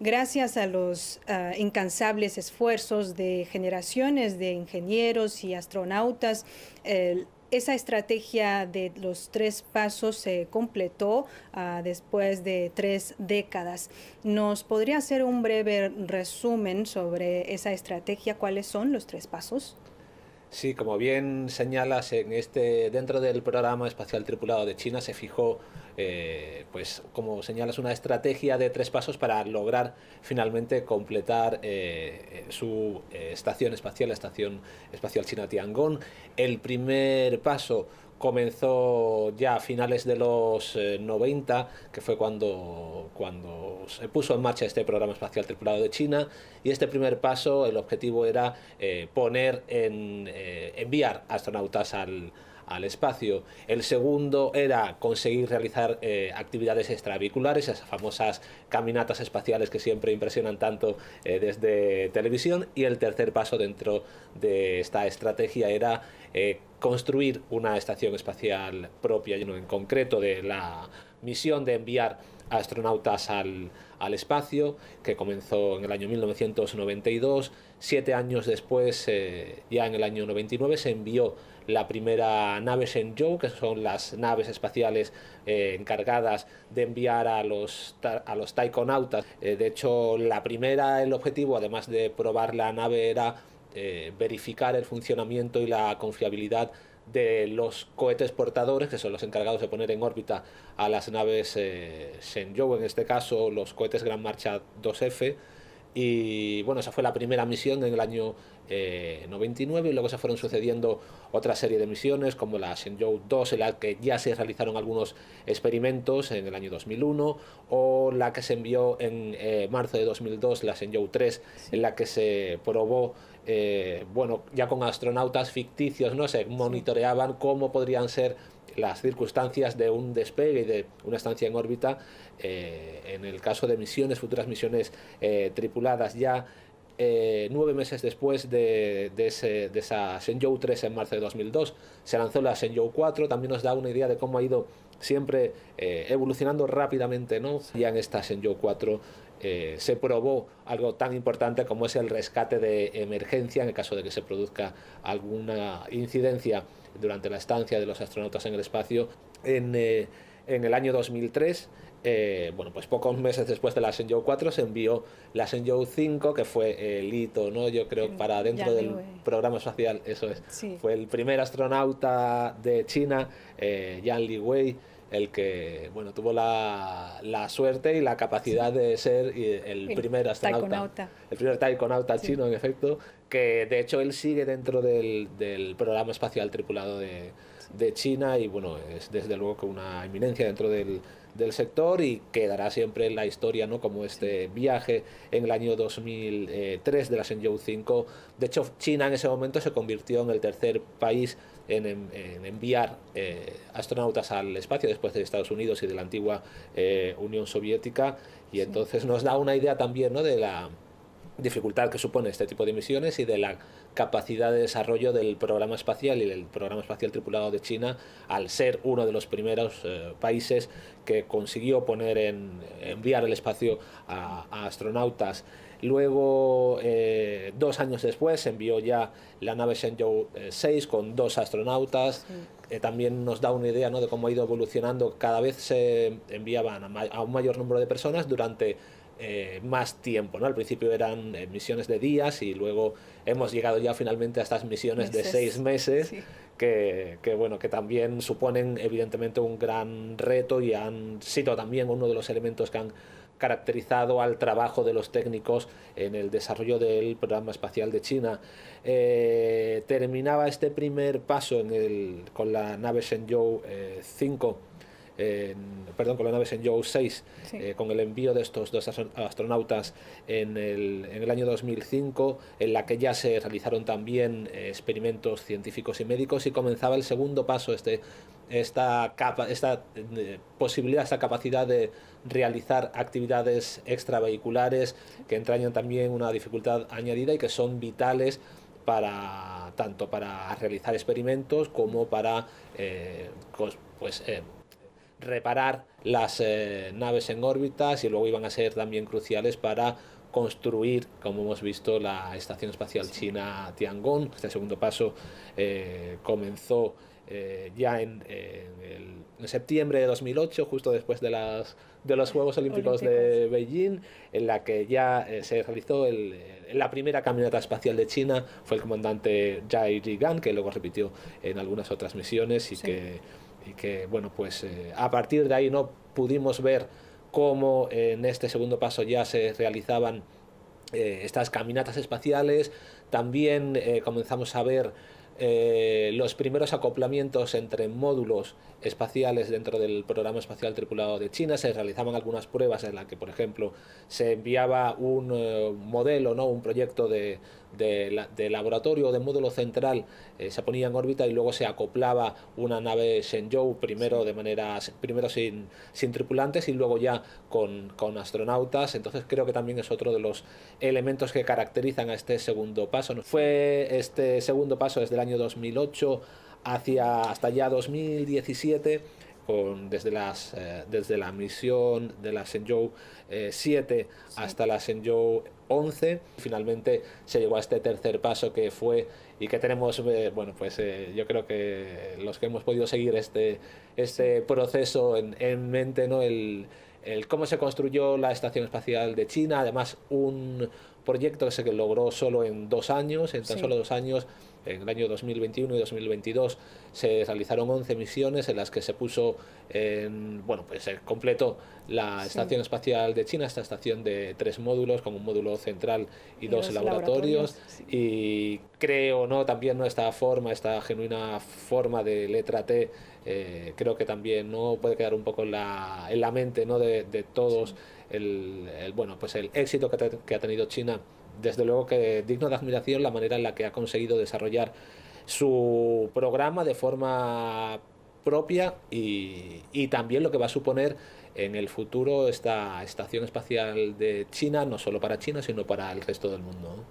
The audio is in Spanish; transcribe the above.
gracias a los ah, incansables esfuerzos de generaciones de ingenieros y astronautas, esa estrategia de los tres pasos se completó ah, después de tres décadas. ¿Nos podría hacer un breve resumen sobre esa estrategia? ¿Cuáles son los tres pasos? Sí, como bien señalas, en este, dentro del programa espacial tripulado de China se fijó, eh, pues como señalas, una estrategia de tres pasos para lograr finalmente completar eh, eh, su estación espacial, la Estación Espacial China Tiangong. El primer paso comenzó ya a finales de los 90, eh, que fue cuando, cuando se puso en marcha este programa espacial tripulado de China. Y este primer paso, el objetivo era eh, poner en, eh, enviar astronautas al, al espacio. El segundo era conseguir realizar eh, actividades extraviculares esas famosas caminatas espaciales que siempre impresionan tanto eh, desde televisión. Y el tercer paso dentro de esta estrategia era eh, construir una estación espacial propia, en concreto de la misión de enviar astronautas al, espacio, que comenzó en el año 1992. Siete años después, ya en el año 99, se envió la primera nave Shenzhou, que son las naves espaciales eh, encargadas de enviar a los, a los taikonautas. Eh, de hecho, la primera, el objetivo, además de probar la nave, era eh, verificar el funcionamiento y la confiabilidad de los cohetes portadores, que son los encargados de poner en órbita a las naves Shenzhou, en este caso los cohetes Gran Marcha 2F, y bueno, esa fue la primera misión en el año 99 eh, y luego se fueron sucediendo otra serie de misiones como la Shenzhou 2 en la que ya se realizaron algunos experimentos en el año 2001 o la que se envió en eh, marzo de 2002, la Shenzhou 3 en la que se probó eh, bueno, ya con astronautas ficticios, ¿no? sé, monitoreaban cómo podrían ser las circunstancias de un despegue y de una estancia en órbita, eh, en el caso de misiones, futuras misiones eh, tripuladas ya eh, nueve meses después de, de, esa Shenzhou 3 en marzo de 2002, se lanzó la Shenzhou 4, también nos da una idea de cómo ha ido siempre eh, evolucionando rápidamente, ¿no? Ya en esta Shenzhou 4 eh, se probó algo tan importante como es el rescate de emergencia en el caso de que se produzca alguna incidencia durante la estancia de los astronautas en el espacio en, en el año 2003 eh, bueno, pues pocos meses después de la Shenzhou 4 se envió la Shenzhou 5, que fue el hito, ¿no? Yo creo, para dentro del programa espacial, eso es. Fue el primer astronauta de China, eh, Li Liwei, el que, bueno, tuvo la, suerte y la capacidad de ser eh, el, primer astronauta. El primer taikonauta chino, en efecto, que de hecho él sigue dentro del, del programa espacial tripulado de de China y bueno, es desde luego que una eminencia dentro del, sector y quedará siempre en la historia ¿no? como este viaje en el año 2003 de la Shenzhou 5. De hecho, China en ese momento se convirtió en el tercer país en, em, en enviar eh, astronautas al espacio después de Estados Unidos y de la antigua eh, Unión Soviética y entonces nos da una idea también ¿no? de la dificultad que supone este tipo de misiones y de la capacidad de desarrollo del programa espacial y del programa espacial tripulado de China al ser uno de los primeros eh, países que consiguió poner en enviar el espacio a, astronautas. Luego, eh, dos años después, envió ya la nave Shenzhou 6 eh, con dos astronautas. también nos da una idea ¿no? de cómo ha ido evolucionando. Cada vez se enviaban a, a un mayor número de personas durante eh, más tiempo. ¿no? Al principio eran eh, misiones de días y luego hemos llegado ya finalmente a estas misiones de seis meses. Que, bueno, que también suponen evidentemente un gran reto y han sido también uno de los elementos que han caracterizado al trabajo de los técnicos en el desarrollo del programa espacial de China. Eh, terminaba este primer paso en con la nave Shenzhou 5 perdón, con la nave Joe 6, eh, con el envío de estos dos astronautas en el, año 2005, en la que ya se realizaron también eh, experimentos científicos y médicos y comenzaba el segundo paso, este, esta, capa, esta eh, posibilidad, esta capacidad de realizar actividades extravehiculares que entrañan también una dificultad añadida y que son vitales para tanto para realizar experimentos como para pues, reparar las eh, naves en órbitas y luego iban a ser también cruciales para construir, como hemos visto, la Estación Espacial China Tiangong. Este segundo paso eh, comenzó eh, ya en, septiembre de 2008, justo después de, las, de los Juegos Olímpicos, de Beijing, en la que ya se realizó la primera caminata espacial de China. Fue el comandante Jai Gan, que luego repitió en algunas otras misiones y que y que bueno, pues eh, a partir de ahí no pudimos ver cómo en este segundo paso ya se realizaban eh, estas caminatas espaciales, también eh, comenzamos a ver eh, los primeros acoplamientos entre módulos espaciales dentro del programa espacial tripulado de China. Se realizaban algunas pruebas en las que, por ejemplo, se enviaba un eh, modelo, ¿no? un proyecto de, laboratorio o de módulo central, eh, se ponía en órbita y luego se acoplaba una nave Shenzhou, primero de manera primero sin, sin tripulantes y luego ya con, con astronautas. Entonces creo que también es otro de los elementos que caracterizan a este segundo paso. Fue este segundo paso desde 2008 hacia, hasta ya 2017, con, desde, las, eh, desde la misión de la Shenzhou eh, 7 hasta la Shenzhou 11. Finalmente se llegó a este tercer paso que fue y que tenemos, eh, bueno, pues yo creo que los que hemos podido seguir este, este proceso en, mente, ¿no? El, el cómo se construyó la Estación Espacial de China, además un proyecto que se logró solo en dos años, en tan solo dos años en el año 2021 y 2022 se realizaron 11 misiones en las que se puso, en, bueno, pues se completó la Estación Espacial de China, esta estación de tres módulos, con un módulo central y, dos laboratorios. Y creo, ¿no? También ¿no? esta forma, esta genuina forma de letra T, eh, creo que también no puede quedar un poco en la, en la mente ¿no? de, todos el, bueno, pues el éxito que ha tenido China desde luego que digno de admiración la manera en la que ha conseguido desarrollar su programa de forma propia y, también lo que va a suponer en el futuro esta estación espacial de China, no solo para China, sino para el resto del mundo.